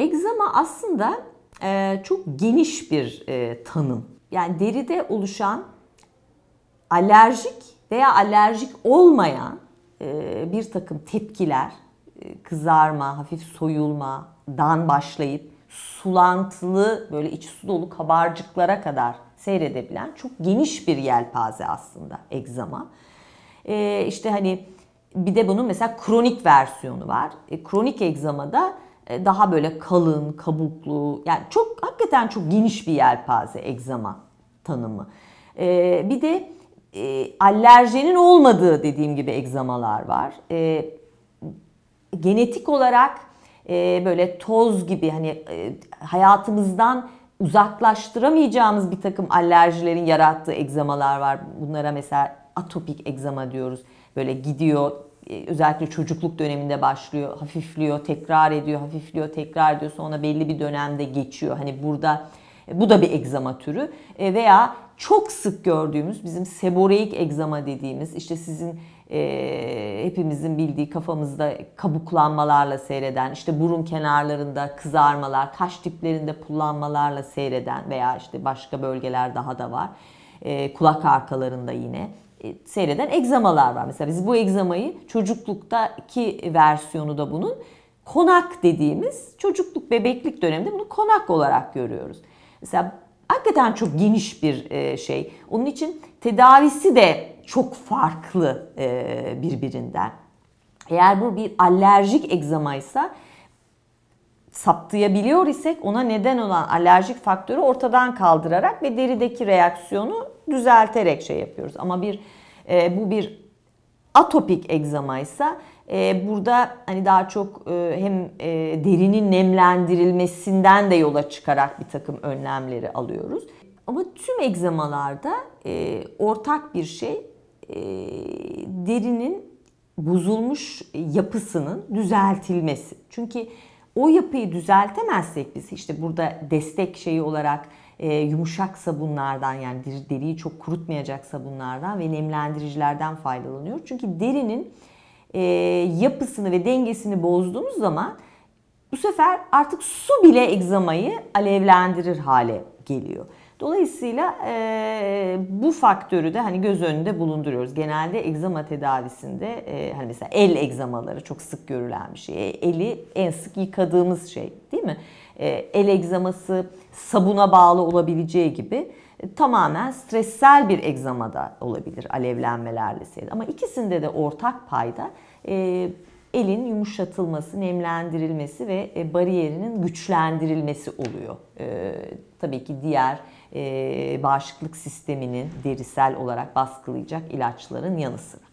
Egzama aslında e, çok geniş bir e, tanım. Yani deride oluşan alerjik veya alerjik olmayan e, bir takım tepkiler, e, kızarma, hafif soyulma, dan başlayıp sulantılı böyle iç su dolu kabarcıklara kadar seyredebilen çok geniş bir yelpaze aslında egzama. E, işte hani bir de bunun mesela kronik versiyonu var. E, kronik egzamada e, daha böyle kalın, kabuklu yani çok hakikaten çok geniş bir yelpaze egzama tanımı. E, bir de e, alerjenin olmadığı dediğim gibi egzamalar var. E, genetik olarak e, böyle toz gibi hani e, hayatımızdan uzaklaştıramayacağımız bir takım alerjilerin yarattığı egzamalar var. Bunlara mesela atopik egzama diyoruz. Böyle gidiyor e, özellikle çocukluk döneminde başlıyor. Hafifliyor, tekrar ediyor, hafifliyor, tekrar ediyor. Sonra belli bir dönemde geçiyor. Hani burada e, bu da bir egzama türü e, veya çok sık gördüğümüz bizim seboreik egzama dediğimiz işte sizin e, hepimizin bildiği kafamızda kabuklanmalarla seyreden, işte burun kenarlarında kızarmalar, kaş diplerinde pullanmalarla seyreden veya işte başka bölgeler daha da var. E, kulak arkalarında yine e, seyreden egzamalar var. Mesela biz bu egzamayı çocukluktaki versiyonu da bunun konak dediğimiz çocukluk bebeklik döneminde bunu konak olarak görüyoruz. Mesela hakikaten çok geniş bir e, şey. Onun için tedavisi de çok farklı e, birbirinden. Eğer bu bir alerjik egzamaysa saptayabiliyor isek ona neden olan alerjik faktörü ortadan kaldırarak ve derideki reaksiyonu düzelterek şey yapıyoruz. Ama bir e, bu bir atopik egzama ise e, burada hani daha çok e, hem e, derinin nemlendirilmesinden de yola çıkarak bir takım önlemleri alıyoruz. Ama tüm egzamalarda e, ortak bir şey e, derinin bozulmuş yapısının düzeltilmesi. Çünkü o yapıyı düzeltemezsek biz işte burada destek şeyi olarak e, yumuşak sabunlardan yani deriyi çok kurutmayacak sabunlardan ve nemlendiricilerden faydalanıyoruz. Çünkü derinin e, yapısını ve dengesini bozduğunuz zaman bu sefer artık su bile egzamayı alevlendirir hale geliyor. Dolayısıyla e, bu faktörü de hani göz önünde bulunduruyoruz. Genelde egzama tedavisinde e, hani mesela el egzamaları çok sık görülen bir şey. E, eli en sık yıkadığımız şey değil mi? E, el egzaması sabuna bağlı olabileceği gibi e, tamamen stressel bir egzamada olabilir alevlenmelerle seyir. Ama ikisinde de ortak payda e, elin yumuşatılması, nemlendirilmesi ve e, bariyerinin güçlendirilmesi oluyor. E, tabii ki diğer e, bağışıklık sisteminin derisel olarak baskılayacak ilaçların yanı sıra.